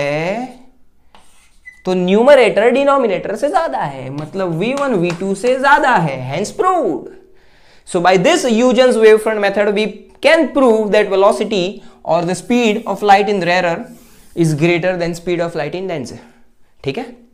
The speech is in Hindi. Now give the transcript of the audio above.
है तो न्यूमरेटर डिनोमिनेटर से ज्यादा है मतलब वी वन वी टू से ज्यादा है hence proved so by this Huygens wavefront method we can prove that velocity और the speed of light in rarer is greater than speed of light in denser ठीक है